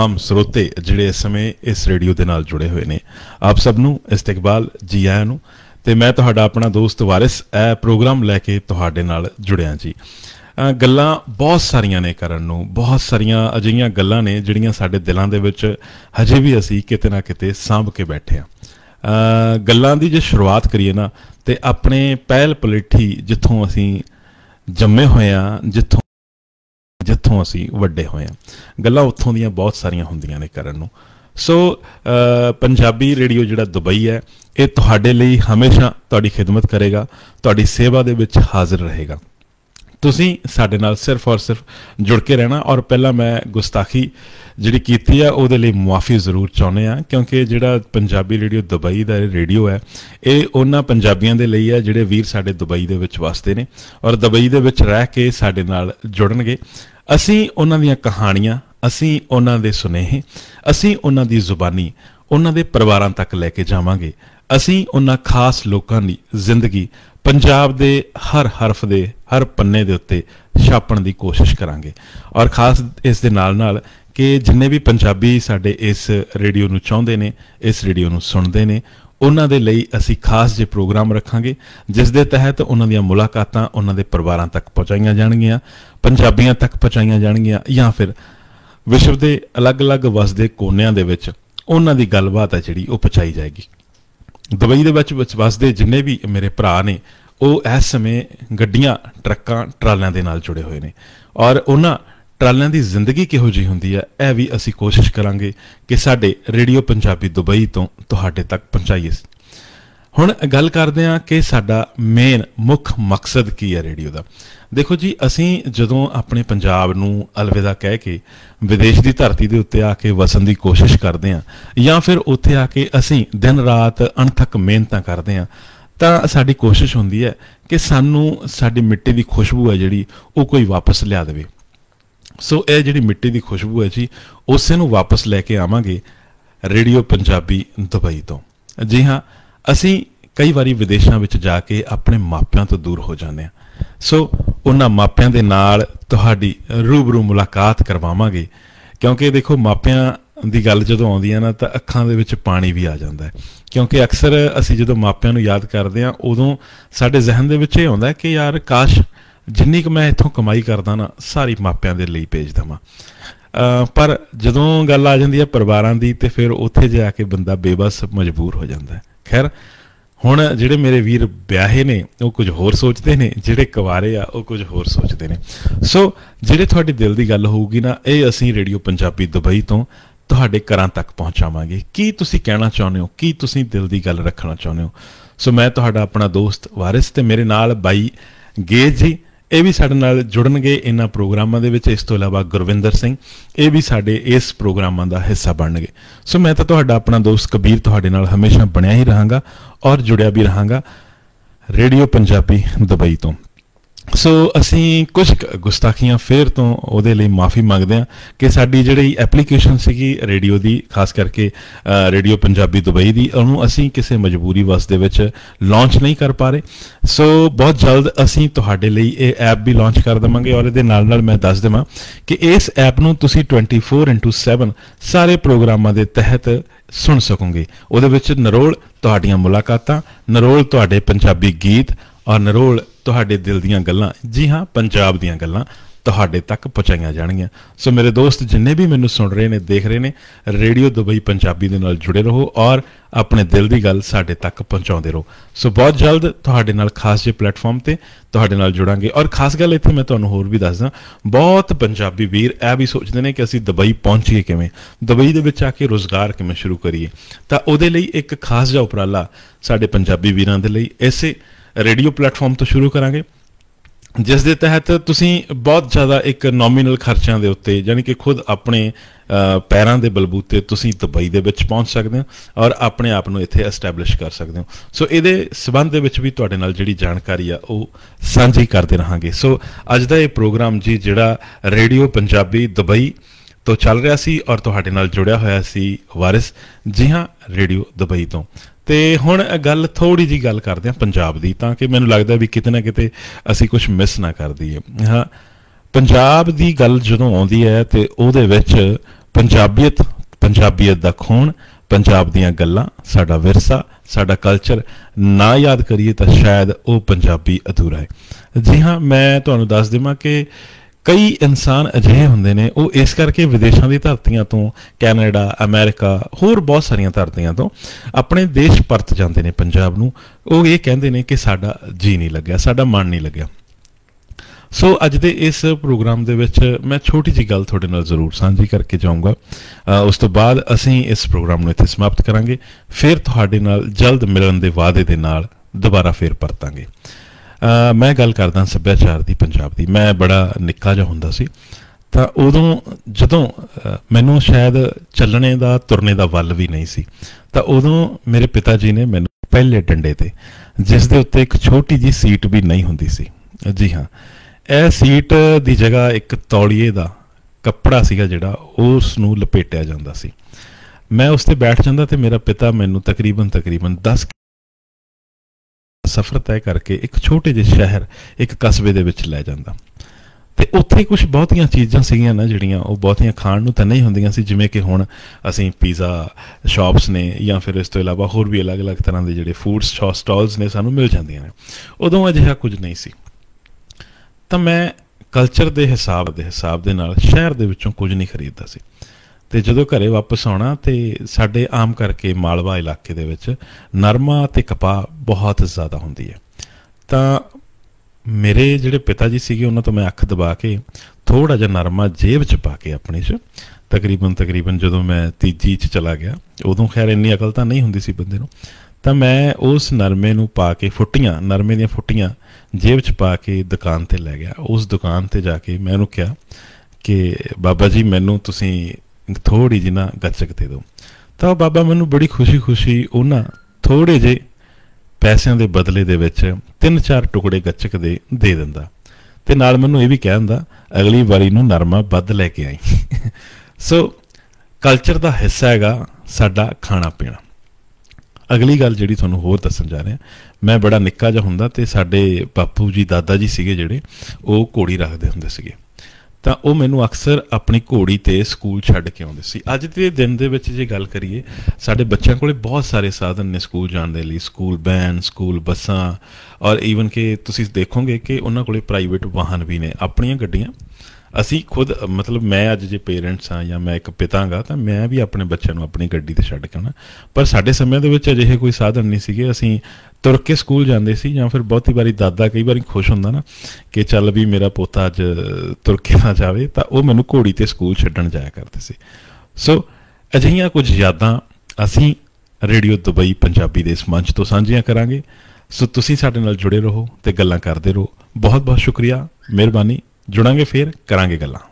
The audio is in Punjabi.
तमाम ਸਰੋਤੇ ਜਿਹੜੇ ਇਸ ਸਮੇਂ ਇਸ ਰੇਡੀਓ ਦੇ ਨਾਲ ਜੁੜੇ ਹੋਏ ਨੇ ਆਪ ਸਭ ਨੂੰ ਇਸਤਕਬਾਲ ਜੀ ਆਇਆਂ ਨੂੰ ਤੇ ਮੈਂ ਤੁਹਾਡਾ ਆਪਣਾ ਦੋਸਤ ਵਾਰਿਸ ਇਹ ਪ੍ਰੋਗਰਾਮ ਲੈ ਕੇ ਤੁਹਾਡੇ ਨਾਲ ਜੁੜਿਆ ਜੀ ਗੱਲਾਂ ਬਹੁਤ ਸਾਰੀਆਂ ਨੇ ਕਰਨ ਨੂੰ ਬਹੁਤ ਸਾਰੀਆਂ ਅਜਿਹੀਆਂ ਗੱਲਾਂ ਨੇ ਜਿਹੜੀਆਂ ਸਾਡੇ ਦਿਲਾਂ ਦੇ ਵਿੱਚ ਹਜੇ ਵੀ ਅਸੀਂ ਕਿਤੇ ਨਾ ਕਿਤੇ ਸਾਂਭ ਕੇ ਬੈਠੇ ਆ ਗੱਲਾਂ ਦੀ ਜੇ ਸ਼ੁਰੂਆਤ ਕਰੀਏ ਨਾ ਤੇ ਆਪਣੇ ਪਹਿਲ ਪਲੇਠੀ ਜਿੱਥੋਂ ਅਸੀਂ ਜੰਮੇ ਹੋਏ ਆ ਜਿੱਥੋਂ ਜਿੱਥੋਂ ਅਸੀਂ ਵੱਡੇ ਹੋਏ ਹਾਂ ਗੱਲਾਂ ਉੱਥੋਂ ਦੀਆਂ ਬਹੁਤ ਸਾਰੀਆਂ ਹੁੰਦੀਆਂ ਨੇ ਕਰਨ ਨੂੰ ਸੋ ਪੰਜਾਬੀ ਰੇਡੀਓ ਜਿਹੜਾ ਦੁਬਈ ਹੈ ਇਹ ਤੁਹਾਡੇ ਲਈ ਹਮੇਸ਼ਾ ਤੁਹਾਡੀ ਖਿਦਮਤ ਕਰੇਗਾ ਤੁਹਾਡੀ ਸੇਵਾ ਦੇ ਵਿੱਚ ਹਾਜ਼ਰ ਰਹੇਗਾ ਤੁਸੀਂ ਸਾਡੇ ਨਾਲ ਸਿਰਫ ਔਰ ਸਿਰਫ ਜੁੜ ਕੇ ਰਹਿਣਾ ਔਰ ਪਹਿਲਾਂ ਮੈਂ ਗੁਸਤਾਖੀ ਜਿਹੜੀ ਕੀਤੀ ਆ ਉਹਦੇ ਲਈ ਮਾਫੀ ਜ਼ਰੂਰ ਚਾਹੁੰਦੇ ਆ ਕਿਉਂਕਿ ਜਿਹੜਾ ਪੰਜਾਬੀ ਰੇਡੀਓ ਦੁਬਈ ਦਾ ਰੇਡੀਓ ਹੈ ਇਹ ਉਹਨਾਂ ਪੰਜਾਬੀਆਂ ਦੇ ਲਈ ਆ ਜਿਹੜੇ ਵੀਰ ਸਾਡੇ ਦੁਬਈ ਦੇ ਵਿੱਚ ਵਸਦੇ ਨੇ ਔਰ ਦੁਬਈ ਦੇ ਵਿੱਚ ਰਹਿ ਕੇ ਸਾਡੇ ਨਾਲ ਜੁੜਨਗੇ ਅਸੀਂ ਉਹਨਾਂ ਦੀਆਂ ਕਹਾਣੀਆਂ ਅਸੀਂ ਉਹਨਾਂ ਦੇ ਸੁਨੇਹੇ ਅਸੀਂ ਉਹਨਾਂ ਦੀ ਜ਼ੁਬਾਨੀ ਉਹਨਾਂ ਦੇ ਪਰਿਵਾਰਾਂ ਤੱਕ ਲੈ ਕੇ ਜਾਵਾਂਗੇ ਅਸੀਂ ਉਹਨਾਂ ਖਾਸ ਲੋਕਾਂ ਦੀ ਜ਼ਿੰਦਗੀ ਪੰਜਾਬ ਦੇ ਹਰ ਹਰਫ ਦੇ ਹਰ ਪੰਨੇ ਦੇ ਉੱਤੇ ਛਾਪਣ ਦੀ ਕੋਸ਼ਿਸ਼ ਕਰਾਂਗੇ ਔਰ ਖਾਸ ਇਸ ਦੇ ਨਾਲ ਨਾਲ ਕਿ ਜਿੰਨੇ ਵੀ ਪੰਜਾਬੀ ਸਾਡੇ ਇਸ ਰੇਡੀਓ ਨੂੰ ਚਾਹੁੰਦੇ ਨੇ ਇਸ ਰੇਡੀਓ ਨੂੰ ਸੁਣਦੇ ਨੇ ਉਹਨਾਂ ਦੇ ਲਈ ਅਸੀਂ ਖਾਸ ਜੇ ਪ੍ਰੋਗਰਾਮ ਰੱਖਾਂਗੇ ਜਿਸ ਦੇ ਤਹਿਤ ਉਹਨਾਂ ਦੀਆਂ ਮੁਲਾਕਾਤਾਂ ਉਹਨਾਂ ਦੇ ਪਰਿਵਾਰਾਂ ਤੱਕ ਪਹੁੰਚਾਈਆਂ ਜਾਣਗੀਆਂ ਪੰਜਾਬੀਆਂ ਤੱਕ ਪਹੁੰਚਾਈਆਂ ਜਾਣਗੀਆਂ ਜਾਂ ਫਿਰ ਵਿਸ਼ਵ ਦੇ ਅਲੱਗ-ਅਲੱਗ ਵਸਦੇ ਕੋਨਿਆਂ ਦੇ ਵਿੱਚ ਉਹਨਾਂ ਦੀ ਗੱਲਬਾਤ ਹੈ ਜਿਹੜੀ ਉਹ ਪਹੁੰਚਾਈ ਜਾਏਗੀ ਦੁਬਈ ਦੇ ਵਿੱਚ ਵਸਦੇ ਜਿੰਨੇ ਵੀ ਮੇਰੇ ਭਰਾ ਨੇ ਉਹ ਇਸ ਸਮੇਂ ਗੱਡੀਆਂ ਟਰੱਕਾਂ ਟਰਾਲਿਆਂ ਦੇ ਨਾਲ ਜੁੜੇ ਹੋਏ ਨੇ ਔਰ ਉਹਨਾਂ ਟਰਾਲਿਆਂ ਦੀ ਜ਼ਿੰਦਗੀ ਕਿਹੋ ਜਿਹੀ ਹੁੰਦੀ ਹੈ ਇਹ ਵੀ ਅਸੀਂ ਕੋਸ਼ਿਸ਼ ਕਰਾਂਗੇ ਕਿ ਸਾਡੇ ਰੇਡੀਓ ਪੰਜਾਬੀ ਦੁਬਈ ਤੋਂ ਤੁਹਾਡੇ ਤੱਕ ਪਹੁੰਚਾਈਏ ਹੁਣ ਗੱਲ ਕਰਦੇ ਹਾਂ ਕਿ ਸਾਡਾ ਮੇਨ ਮੁੱਖ ਮਕਸਦ ਕੀ ਹੈ ਰੇਡੀਓ ਦਾ ਦੇਖੋ ਜੀ ਅਸੀਂ ਜਦੋਂ ਆਪਣੇ ਪੰਜਾਬ ਨੂੰ ਅਲਵਿਦਾ ਕਹਿ ਕੇ ਵਿਦੇਸ਼ ਦੀ ਧਰਤੀ ਦੇ ਉੱਤੇ ਆ ਕੇ ਵਸਣ ਦੀ ਕੋਸ਼ਿਸ਼ ਕਰਦੇ ਹਾਂ ਜਾਂ ਫਿਰ ਉੱਥੇ ਆ ਕੇ ਅਸੀਂ ਦਿਨ ਰਾਤ ਅਣਥੱਕ ਮਿਹਨਤਾਂ ਕਰਦੇ ਹਾਂ ਤਾਂ ਸਾਡੀ ਕੋਸ਼ਿਸ਼ ਹੁੰਦੀ ਹੈ ਕਿ ਸਾਨੂੰ ਸਾਡੀ ਮਿੱਟੀ ਦੀ ਖੁਸ਼ਬੂ ਹੈ ਜਿਹੜੀ ਉਹ ਕੋਈ ਵਾਪਸ ਲਿਆ ਦੇਵੇ ਸੋ ਇਹ ਜਿਹੜੀ ਮਿੱਟੀ ਦੀ ਖੁਸ਼ਬੂ ਹੈ ਜੀ ਉਸੇ ਨੂੰ ਵਾਪਸ ਲੈ ਕੇ ਆਵਾਂਗੇ ਰੇਡੀਓ ਪੰਜਾਬੀ ਦੁਬਈ ਤੋਂ ਜੀ ਹਾਂ ਅਸੀਂ ਕਈ ਵਾਰੀ ਵਿਦੇਸ਼ਾਂ ਵਿੱਚ ਜਾ ਕੇ ਆਪਣੇ ਮਾਪਿਆਂ ਤੋਂ ਦੂਰ ਹੋ ਜਾਂਦੇ ਹਾਂ ਸੋ ਉਹਨਾਂ ਮਾਪਿਆਂ ਦੇ ਨਾਲ ਤੁਹਾਡੀ ਰੂਬਰੂ ਮੁਲਾਕਾਤ ਕਰਵਾਵਾਂਗੇ ਕਿਉਂਕਿ ਦੇਖੋ ਮਾਪਿਆਂ ਦੀ ਗੱਲ ਜਦੋਂ ਆਉਂਦੀ ਹੈ ਨਾ ਤਾਂ ਅੱਖਾਂ ਦੇ ਵਿੱਚ ਪਾਣੀ ਵੀ ਆ ਜਾਂਦਾ ਹੈ ਕਿਉਂਕਿ ਅਕਸਰ ਅਸੀਂ ਜਦੋਂ ਮਾਪਿਆਂ ਨੂੰ ਯਾਦ ਕਰਦੇ ਆ ਉਦੋਂ ਸਾਡੇ ਜ਼ਿਹਨ ਦੇ ਵਿੱਚ ਇਹ ਆਉਂਦਾ ਕਿ ਯਾਰ ਕਾਸ਼ ਜਿੰਨੀ ਕੁ ਮੈਂ ਇੱਥੋਂ ਕਮਾਈ ਕਰਦਾ ਨਾ ਸਾਰੀ ਮਾਪਿਆਂ ਦੇ ਲਈ ਭੇਜ ਦਵਾਂ ਪਰ ਜਦੋਂ ਗੱਲ ਆ ਜਾਂਦੀ ਹੈ ਪਰਿਵਾਰਾਂ ਦੀ ਤੇ ਫਿਰ ਉੱਥੇ ਜਾ ਕੇ ਬੰਦਾ ਬੇਬਸ ਮਜਬੂਰ ਹੋ ਜਾਂਦਾ ਹੈ ਖੈਰ ਹੁਣ ਜਿਹੜੇ ਮੇਰੇ ਵੀਰ ਵਿਆਹੇ ਨੇ ਉਹ ਕੁਝ ਹੋਰ ਸੋਚਦੇ ਨੇ ਜਿਹੜੇ ਕੁਵਾਰੇ ਆ ਉਹ ਕੁਝ ਹੋਰ ਸੋਚਦੇ ਨੇ ਸੋ ਜਿਹੜੇ ਤੁਹਾਡੇ ਦਿਲ ਦੀ ਗੱਲ ਹੋਊਗੀ ਨਾ ਇਹ ਅਸੀਂ ਰੇਡੀਓ ਪੰਜਾਬੀ ਦੁਬਈ ਤੋਂ ਤੁਹਾਡੇ ਘਰਾਂ ਤੱਕ ਪਹੁੰਚਾਵਾਂਗੇ ਕੀ ਤੁਸੀਂ ਕਹਿਣਾ ਚਾਹੁੰਦੇ ਹੋ ਕੀ ਤੁਸੀਂ ਦਿਲ ਦੀ ਗੱਲ ਰੱਖਣਾ ਚਾਹੁੰਦੇ ਹੋ ਸੋ ਮੈਂ ਤੁਹਾਡਾ ਆਪਣਾ ਦੋਸਤ ਵਾਰਿਸ ਤੇ ਮੇਰੇ ਨਾਲ ਬਾਈ ਗੇਜ ਜੀ ਇਹ ਵੀ ਸਾਡੇ ਨਾਲ ਜੁੜਨਗੇ ਇਹਨਾਂ ਪ੍ਰੋਗਰਾਮਾਂ ਦੇ ਵਿੱਚ ਇਸ ਤੋਂ ਇਲਾਵਾ ਗੁਰਵਿੰਦਰ ਸਿੰਘ ਇਹ ਵੀ ਸਾਡੇ ਇਸ ਪ੍ਰੋਗਰਾਮਾਂ ਦਾ ਹਿੱਸਾ ਬਣਨਗੇ ਸੋ ਮੈਂ ਤਾਂ ਤੁਹਾਡਾ ਆਪਣਾ ਦੋਸਤ ਕਬੀਰ ਤੁਹਾਡੇ ਨਾਲ ਹਮੇਸ਼ਾ ਬਣਿਆ ਹੀ ਰਹਾਂਗਾ ਔਰ ਜੁੜਿਆ ਵੀ ਰਹਾਂਗਾ ਰੇਡੀਓ ਪੰਜਾਬੀ ਦੁਬਈ ਤੋਂ ਸੋ ਅਸੀਂ ਕੁਝ ਗੁਸਤਾਖੀਆਂ ਫੇਰ ਤੋਂ ਉਹਦੇ ਲਈ ਮਾਫੀ ਮੰਗਦੇ ਹਾਂ ਕਿ ਸਾਡੀ ਜਿਹੜੀ ਐਪਲੀਕੇਸ਼ਨ ਸੀਗੀ ਰੇਡੀਓ ਦੀ ਖਾਸ ਕਰਕੇ ਰੇਡੀਓ ਪੰਜਾਬੀ ਦੁਬਈ ਦੀ ਉਹਨੂੰ ਅਸੀਂ ਕਿਸੇ ਮਜਬੂਰੀ ਦੇ ਵਿੱਚ ਲਾਂਚ ਨਹੀਂ ਕਰ ਪਾ ਰਹੇ ਸੋ ਬਹੁਤ ਜਲਦ ਅਸੀਂ ਤੁਹਾਡੇ ਲਈ ਇਹ ਐਪ ਵੀ ਲਾਂਚ ਕਰ ਦਵਾਂਗੇ ਔਰ ਇਹਦੇ ਨਾਲ ਨਾਲ ਮੈਂ ਦੱਸ ਦੇਵਾਂ ਕਿ ਇਸ ਐਪ ਨੂੰ ਤੁਸੀਂ 24x7 ਸਾਰੇ ਪ੍ਰੋਗਰਾਮਾਂ ਦੇ ਤਹਿਤ ਸੁਣ ਸਕੋਗੇ ਉਹਦੇ ਵਿੱਚ ਨਰੋਲ ਤੁਹਾਡੀਆਂ ਮੁਲਾਕਾਤਾਂ ਨਰੋਲ ਤੁਹਾਡੇ ਪੰਜਾਬੀ ਗੀਤ ਔਰ ਨਰੋਲ ਤੁਹਾਡੇ ਦਿਲ ਦੀਆਂ ਗੱਲਾਂ ਜੀ ਹਾਂ ਪੰਜਾਬ ਦੀਆਂ ਗੱਲਾਂ ਤੁਹਾਡੇ ਤੱਕ ਪਹੁੰਚਾਈਆਂ ਜਾਣਗੀਆਂ ਸੋ ਮੇਰੇ ਦੋਸਤ ਜਿੰਨੇ ਵੀ ਮੈਨੂੰ ਸੁਣ ਰਹੇ ਨੇ ਦੇਖ ਰਹੇ ਨੇ ਰੇਡੀਓ ਦੁਬਈ ਪੰਜਾਬੀ ਦੇ ਨਾਲ ਜੁੜੇ ਰਹੋ ਔਰ ਆਪਣੇ ਦਿਲ ਦੀ ਗੱਲ ਸਾਡੇ ਤੱਕ ਪਹੁੰਚਾਉਂਦੇ ਰਹੋ ਸੋ ਬਹੁਤ ਜਲਦ ਤੁਹਾਡੇ ਨਾਲ ਖਾਸ ਜੇ ਪਲੇਟਫਾਰਮ ਤੇ ਤੁਹਾਡੇ ਨਾਲ ਜੁੜਾਂਗੇ ਔਰ ਖਾਸ ਗੱਲ ਇੱਥੇ ਮੈਂ ਤੁਹਾਨੂੰ ਹੋਰ ਵੀ ਦੱਸਦਾ ਬਹੁਤ ਪੰਜਾਬੀ ਵੀਰ ਇਹ ਵੀ ਸੋਚਦੇ ਨੇ ਕਿ ਅਸੀਂ ਦੁਬਈ ਪਹੁੰਚੀਏ ਕਿਵੇਂ ਦੁਬਈ ਦੇ ਵਿੱਚ ਆ ਕੇ ਰੋਜ਼ਗਾਰ ਕਿਵੇਂ ਸ਼ੁਰੂ ਕਰੀਏ ਤਾਂ ਉਹਦੇ ਲਈ ਇੱਕ ਖਾਸ ਜਿਹਾ ਉਪਰਾਲਾ ਸਾਡੇ ਪੰਜਾਬੀ ਵੀਰਾਂ ਦੇ ਲਈ ਐਸੇ ਰੇਡੀਓ ਪਲੇਟਫਾਰਮ ਤੋਂ ਸ਼ੁਰੂ ਕਰਾਂਗੇ ਜਿਸ ਦੇ ਤਹਿਤ ਤੁਸੀਂ ਬਹੁਤ ਜ਼ਿਆਦਾ ਇੱਕ ਨੋਮੀਨਲ ਖਰਚਿਆਂ ਦੇ ਉੱਤੇ ਯਾਨੀ ਕਿ ਖੁਦ ਆਪਣੇ ਪੈਰਾਂ ਦੇ ਬਲਬੂਤੇ ਤੁਸੀਂ ਦੁਬਈ ਦੇ ਵਿੱਚ ਪਹੁੰਚ ਸਕਦੇ ਹੋ ਔਰ ਆਪਣੇ ਆਪ ਨੂੰ ਇੱਥੇ ਐਸਟੈਬਲਿਸ਼ ਕਰ ਸਕਦੇ ਹੋ ਸੋ ਇਹਦੇ ਸਬੰਧ ਦੇ ਵਿੱਚ ਵੀ ਤੁਹਾਡੇ ਨਾਲ ਜਿਹੜੀ ਜਾਣਕਾਰੀ ਆ ਉਹ ਸਾਂਝੀ ਕਰਦੇ ਰਹਾਂਗੇ ਸੋ ਅੱਜ ਦਾ ਇਹ ਪ੍ਰੋਗਰਾਮ ਜੀ ਜਿਹੜਾ ਰੇਡੀਓ ਪੰਜਾਬੀ ਦੁਬਈ ਤੋਂ ਚੱਲ ਰਿਹਾ ਸੀ ਔਰ ਤੁਹਾਡੇ ਨਾਲ ਜੁੜਿਆ ਹੋਇਆ ਸੀ ਵਾਰਿਸ ਜੀ ਹਾਂ ਰੇਡੀਓ ਦੁਬਈ ਤੋਂ ਤੇ ਹੁਣ ਗੱਲ ਥੋੜੀ ਜੀ ਗੱਲ ਕਰਦੇ ਹਾਂ ਪੰਜਾਬ ਦੀ ਤਾਂ ਕਿ ਮੈਨੂੰ ਲੱਗਦਾ ਵੀ ਕਿਤੇ ਨਾ ਕਿਤੇ ਅਸੀਂ ਕੁਝ ਮਿਸ ਨਾ ਕਰ ਦਈਏ ਹਾਂ ਪੰਜਾਬ ਦੀ ਗੱਲ ਜਦੋਂ ਆਉਂਦੀ ਹੈ ਤੇ ਉਹਦੇ ਵਿੱਚ ਪੰਜਾਬੀਅਤ ਪੰਜਾਬੀਅਤ ਦਾ ਖੂਨ ਪੰਜਾਬ ਦੀਆਂ ਗੱਲਾਂ ਸਾਡਾ ਵਿਰਸਾ ਸਾਡਾ ਕਲਚਰ ਨਾ ਯਾਦ ਕਰੀਏ ਤਾਂ ਸ਼ਾਇਦ ਉਹ ਪੰਜਾਬੀ ਅਧੂਰਾ ਹੈ ਜੀ ਹਾਂ ਮੈਂ ਤੁਹਾਨੂੰ ਦੱਸ ਦੇਵਾਂ ਕਿ ਕਈ ਇਨਸਾਨ ਅਜਿਹੇ ਹੁੰਦੇ ਨੇ ਉਹ ਇਸ ਕਰਕੇ ਵਿਦੇਸ਼ਾਂ ਦੀ ਧਰਤੀਆਂ ਤੋਂ ਕੈਨੇਡਾ ਅਮਰੀਕਾ ਹੋਰ ਬਹੁਤ ਸਾਰੀਆਂ ਧਰਤੀਆਂ ਤੋਂ ਆਪਣੇ ਦੇਸ਼ ਪਰਤ ਜਾਂਦੇ ਨੇ ਪੰਜਾਬ ਨੂੰ ਉਹ ਇਹ ਕਹਿੰਦੇ ਨੇ ਕਿ ਸਾਡਾ ਜੀ ਨਹੀਂ ਲੱਗਿਆ ਸਾਡਾ ਮਨ ਨਹੀਂ ਲੱਗਿਆ ਸੋ ਅੱਜ ਦੇ ਇਸ ਪ੍ਰੋਗਰਾਮ ਦੇ ਵਿੱਚ ਮੈਂ ਛੋਟੀ ਜੀ ਗੱਲ ਤੁਹਾਡੇ ਨਾਲ ਜ਼ਰੂਰ ਸਾਂਝੀ ਕਰਕੇ ਜਾਊਂਗਾ ਉਸ ਤੋਂ ਬਾਅਦ ਅਸੀਂ ਇਸ ਪ੍ਰੋਗਰਾਮ ਨੂੰ ਇੱਥੇ ਸਮਾਪਤ ਕਰਾਂਗੇ ਫਿਰ ਤੁਹਾਡੇ ਨਾਲ ਜਲਦ ਮਿਲਣ ਦੇ ਵਾਅਦੇ ਦੇ ਨਾਲ ਦੁਬਾਰਾ ਫੇਰ ਪਰਤਾਂਗੇ ਮੈਂ ਗੱਲ ਕਰਦਾ ਸੱਭਿਆਚਾਰ ਦੀ ਪੰਜਾਬ ਦੀ ਮੈਂ ਬੜਾ ਨਿੱਕਾ ਜਿਹਾ ਹੁੰਦਾ ਸੀ ਤਾਂ ਉਦੋਂ ਜਦੋਂ ਮੈਨੂੰ ਸ਼ਾਇਦ ਚੱਲਣੇ ਦਾ ਤੁਰਨੇ ਦਾ ਵੱਲ ਵੀ ਨਹੀਂ ਸੀ ਤਾਂ ਉਦੋਂ ਮੇਰੇ ਪਿਤਾ ਜੀ ਨੇ ਮੈਨੂੰ ਪਹਿਲੇ ਡੰਡੇ ਤੇ ਜਿਸ ਦੇ ਉੱਤੇ ਇੱਕ ਛੋਟੀ ਜੀ ਸੀਟ ਵੀ ਨਹੀਂ ਹੁੰਦੀ ਸੀ ਜੀ ਹਾਂ ਇਹ ਸੀਟ ਦੀ ਜਗ੍ਹਾ ਇੱਕ ਤੌਲੀਏ ਦਾ ਕੱਪੜਾ ਸੀਗਾ ਜਿਹੜਾ ਉਸ ਨੂੰ ਲਪੇਟਿਆ ਜਾਂਦਾ ਸੀ ਮੈਂ ਉਸ ਤੇ ਬੈਠ ਜਾਂਦਾ ਤੇ ਮੇਰਾ ਪਿਤਾ ਮੈਨੂੰ ਤਕਰੀਬਨ ਤਕਰੀਬਨ 10 ਸਫ਼ਰ ਤੈਅ ਕਰਕੇ ਇੱਕ ਛੋਟੇ ਜਿਹੇ ਸ਼ਹਿਰ ਇੱਕ ਕਸਬੇ ਦੇ ਵਿੱਚ ਲੈ ਜਾਂਦਾ ਤੇ ਉੱਥੇ ਕੁਝ ਬਹੁਤੀਆਂ ਚੀਜ਼ਾਂ ਸੀਗੀਆਂ ਨਾ ਜਿਹੜੀਆਂ ਉਹ ਬਹੁਤੀਆਂ ਖਾਣ ਨੂੰ ਤਾਂ ਨਹੀਂ ਹੁੰਦੀਆਂ ਸੀ ਜਿਵੇਂ ਕਿ ਹੁਣ ਅਸੀਂ ਪੀਜ਼ਾ ਸ਼ਾਪਸ ਨੇ ਜਾਂ ਫਿਰ ਇਸ ਤੋਂ ਇਲਾਵਾ ਹੋਰ ਵੀ ਅਲੱਗ-ਅਲੱਗ ਤਰ੍ਹਾਂ ਦੇ ਜਿਹੜੇ ਫੂਡ ਸਟਾਲਸ ਨੇ ਸਾਨੂੰ ਮਿਲ ਜਾਂਦੀਆਂ ਨੇ ਉਦੋਂ ਅਜਿਹਾ ਕੁਝ ਨਹੀਂ ਸੀ ਤਾਂ ਮੈਂ ਕਲਚਰ ਦੇ ਹਿਸਾਬ ਦੇ ਹਿਸਾਬ ਦੇ ਨਾਲ ਸ਼ਹਿਰ ਦੇ ਵਿੱਚੋਂ ਕੁਝ ਨਹੀਂ ਖਰੀਦਦਾ ਸੀ ਤੇ ਜਦੋਂ ਘਰੇ ਵਾਪਸ ਆਉਣਾ ਤੇ ਸਾਡੇ ਆਮ ਕਰਕੇ ਮਾਲਵਾ ਇਲਾਕੇ ਦੇ ਵਿੱਚ ਨਰਮਾ ਤੇ ਕਪਾਹ ਬਹੁਤ ਜ਼ਿਆਦਾ ਹੁੰਦੀ ਹੈ ਤਾਂ ਮੇਰੇ ਜਿਹੜੇ ਪਿਤਾ ਜੀ ਸੀਗੇ ਉਹਨਾਂ ਤੋਂ ਮੈਂ ਅੱਖ ਦਬਾ ਕੇ ਥੋੜਾ ਜਿਹਾ ਨਰਮਾ ਜੇਬ 'ਚ ਪਾ ਕੇ ਆਪਣੀ 'ਚ ਤਕਰੀਬਨ ਤਕਰੀਬਨ ਜਦੋਂ ਮੈਂ ਤੀਜੀ 'ਚ ਚਲਾ ਗਿਆ ਉਦੋਂ ਖੈਰ ਇੰਨੀ ਅਕਲ ਤਾਂ ਨਹੀਂ ਹੁੰਦੀ ਸੀ ਬੰਦੇ ਨੂੰ ਤਾਂ ਮੈਂ ਉਸ ਨਰਮੇ ਨੂੰ ਪਾ ਕੇ ਫੁੱਟੀਆਂ ਨਰਮੇ ਦੀਆਂ ਫੁੱਟੀਆਂ ਜੇਬ 'ਚ ਪਾ ਕੇ ਦੁਕਾਨ ਤੇ ਲੈ ਗਿਆ ਉਸ ਦੁਕਾਨ ਤੇ ਜਾ ਕੇ ਮੈਂ ਉਹਨੂੰ ਕਿਹਾ ਕਿ ਬਾਬਾ ਜੀ ਮੈਨੂੰ ਤੁਸੀਂ ਥੋੜੀ ਜਿਨਾ ਗੱਚਕ ਦੇ ਦੋ ਤਾਂ ਬਾਬਾ ਮੈਨੂੰ ਬੜੀ ਖੁਸ਼ੀ-ਖੁਸ਼ੀ ਉਹਨਾਂ ਥੋੜੇ ਜੇ ਪੈਸਿਆਂ ਦੇ ਬਦਲੇ ਦੇ ਵਿੱਚ ਤਿੰਨ ਚਾਰ ਟੁਕੜੇ ਗੱਚਕ ਦੇ ਦੇ ਦਿੰਦਾ ਤੇ ਨਾਲ ਮੈਨੂੰ ਇਹ ਵੀ ਕਹਿ ਦਿੰਦਾ ਅਗਲੀ ਵਾਰੀ ਨੂੰ ਨਰਮਾ ਬੱਦ ਲੈ ਕੇ ਆਈ ਸੋ ਕਲਚਰ ਦਾ ਹਿੱਸਾ ਹੈਗਾ ਸਾਡਾ ਖਾਣਾ ਪੀਣਾ ਅਗਲੀ ਗੱਲ ਜਿਹੜੀ ਤੁਹਾਨੂੰ ਹੋਰ ਦੱਸਣ ਜਾ ਰਿਹਾ ਮੈਂ ਬੜਾ ਨਿੱਕਾ ਜਿਹਾ ਹੁੰਦਾ ਤੇ ਸਾਡੇ ਬਾਪੂ ਜੀ ਦਾਦਾ ਜੀ ਸੀਗੇ ਜਿਹੜੇ ਉਹ ਕੋੜੀ ਰੱਖਦੇ ਹੁੰਦੇ ਸੀਗੇ ਤਾਂ ਉਹ ਮੈਨੂੰ ਅਕਸਰ ਆਪਣੀ ਘੋੜੀ ਤੇ ਸਕੂਲ ਛੱਡ ਕੇ ਆਉਂਦੇ ਸੀ ਅੱਜ ਦੇ ਦਿਨ ਦੇ ਵਿੱਚ ਜੇ ਗੱਲ ਕਰੀਏ ਸਾਡੇ ਬੱਚਿਆਂ ਕੋਲੇ ਬਹੁਤ ਸਾਰੇ ਸਾਧਨ ਨੇ ਸਕੂਲ ਜਾਣ ਦੇ ਲਈ ਸਕੂਲ ਵੈਨ ਸਕੂਲ ਬੱਸਾਂ ਔਰ ਈਵਨ ਕਿ ਤੁਸੀਂ ਦੇਖੋਗੇ ਕਿ ਉਹਨਾਂ ਕੋਲੇ ਪ੍ਰਾਈਵੇਟ ਵਾਹਨ ਵੀ ਨੇ ਆਪਣੀਆਂ ਗੱਡੀਆਂ ਅਸੀਂ ਖੁਦ ਮਤਲਬ ਮੈਂ ਅੱਜ ਜੇ ਪੇਰੈਂਟਸ ਆ ਜਾਂ ਮੈਂ ਇੱਕ ਪਿਤਾਗਾ ਤਾਂ ਮੈਂ ਵੀ ਆਪਣੇ ਬੱਚਿਆਂ ਨੂੰ ਆਪਣੀ ਗੱਡੀ ਤੇ ਛੱਡ ਕੇ ਆਉਣਾ ਪਰ ਸਾਡੇ ਸਮੇਂ ਦੇ ਵਿੱਚ ਅਜਿਹੇ ਕੋਈ ਸਾਧਨ ਨਹੀਂ ਸੀਗੇ ਅਸੀਂ ਤੁਰ ਕੇ ਸਕੂਲ ਜਾਂਦੇ ਸੀ ਜਾਂ ਫਿਰ ਬਹੁਤੀ ਵਾਰੀ ਦਾਦਾ ਕਈ ਵਾਰੀ ਖੁਸ਼ ਹੁੰਦਾ ਨਾ ਕਿ ਚੱਲ ਵੀ ਮੇਰਾ ਪੋਤਾ ਅੱਜ ਤੁਰ ਕੇ ਨਾ ਜਾਵੇ ਤਾਂ ਉਹ ਮੈਨੂੰ ਘੋੜੀ ਤੇ ਸਕੂਲ ਛੱਡਣ ਜਾਇਆ ਕਰਦੇ ਸੀ ਸੋ ਅਜਿਹੀਆਂ ਕੁਝ ਯਾਦਾਂ ਅਸੀਂ ਰੇਡੀਓ ਦੁਬਈ ਪੰਜਾਬੀ ਦੇ ਇਸ ਮੰਚ ਤੋਂ ਸਾਂਝੀਆਂ ਕਰਾਂਗੇ ਸੋ ਤੁਸੀਂ ਸਾਡੇ ਨਾਲ ਜੁੜੇ ਰਹੋ ਤੇ ਗੱਲਾਂ ਕਰਦੇ ਰਹੋ ਬਹੁਤ ਬਹੁਤ ਸ਼ੁਕਰੀਆ ਮਿਹਰਬਾਨੀ ਜੁੜਾਂਗੇ ਫੇਰ ਕਰਾਂਗੇ ਗੱਲਾਂ